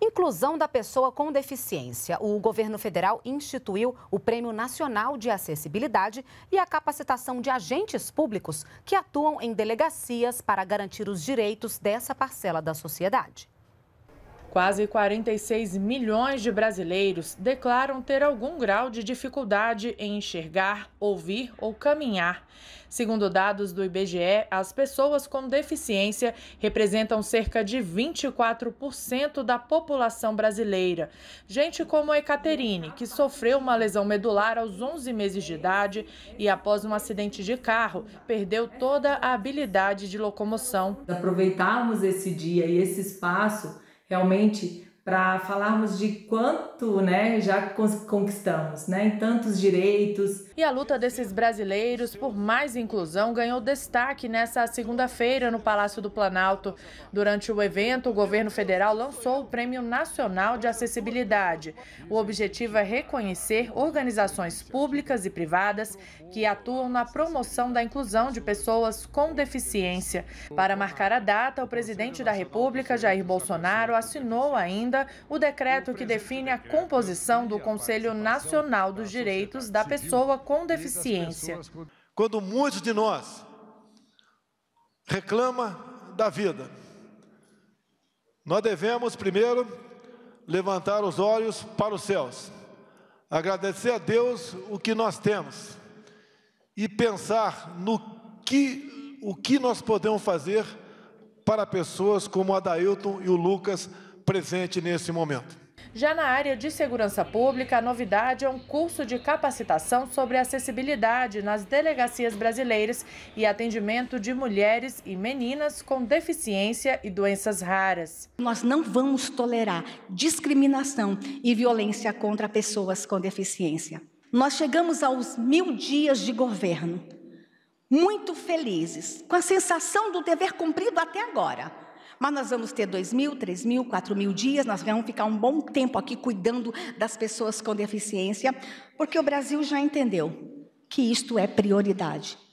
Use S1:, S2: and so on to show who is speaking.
S1: Inclusão da pessoa com deficiência. O governo federal instituiu o Prêmio Nacional de Acessibilidade e a capacitação de agentes públicos que
S2: atuam em delegacias para garantir os direitos dessa parcela da sociedade. Quase 46 milhões de brasileiros declaram ter algum grau de dificuldade em enxergar, ouvir ou caminhar. Segundo dados do IBGE, as pessoas com deficiência representam cerca de 24% da população brasileira. Gente como a Ecaterine, que sofreu uma lesão medular aos 11 meses de idade e, após um acidente de carro, perdeu toda a habilidade de locomoção. Aproveitarmos esse dia e esse espaço Realmente, para falarmos de quanto né, já conquistamos, né, em tantos direitos. E a luta desses brasileiros por mais inclusão ganhou destaque nessa segunda-feira no Palácio do Planalto. Durante o evento, o governo federal lançou o Prêmio Nacional de Acessibilidade. O objetivo é reconhecer organizações públicas e privadas que atuam na promoção da inclusão de pessoas com deficiência. Para marcar a data, o presidente da República, Jair Bolsonaro, assinou ainda ainda o decreto que define a composição do Conselho Nacional dos Direitos da Pessoa com Deficiência.
S3: Quando muitos de nós reclama da vida, nós devemos primeiro levantar os olhos para os céus, agradecer a Deus o que nós temos e pensar no que o que nós podemos fazer para pessoas como Adailton e o Lucas presente nesse momento.
S2: Já na área de segurança pública, a novidade é um curso de capacitação sobre acessibilidade nas delegacias brasileiras e atendimento de mulheres e meninas com deficiência e doenças raras. Nós não
S1: vamos tolerar discriminação e violência contra pessoas com deficiência. Nós chegamos aos mil dias de governo, muito felizes, com a sensação do dever cumprido até agora. Mas nós vamos ter dois mil, três mil, quatro mil dias, nós vamos ficar um bom tempo aqui cuidando das pessoas com deficiência, porque o Brasil já entendeu que isto é prioridade.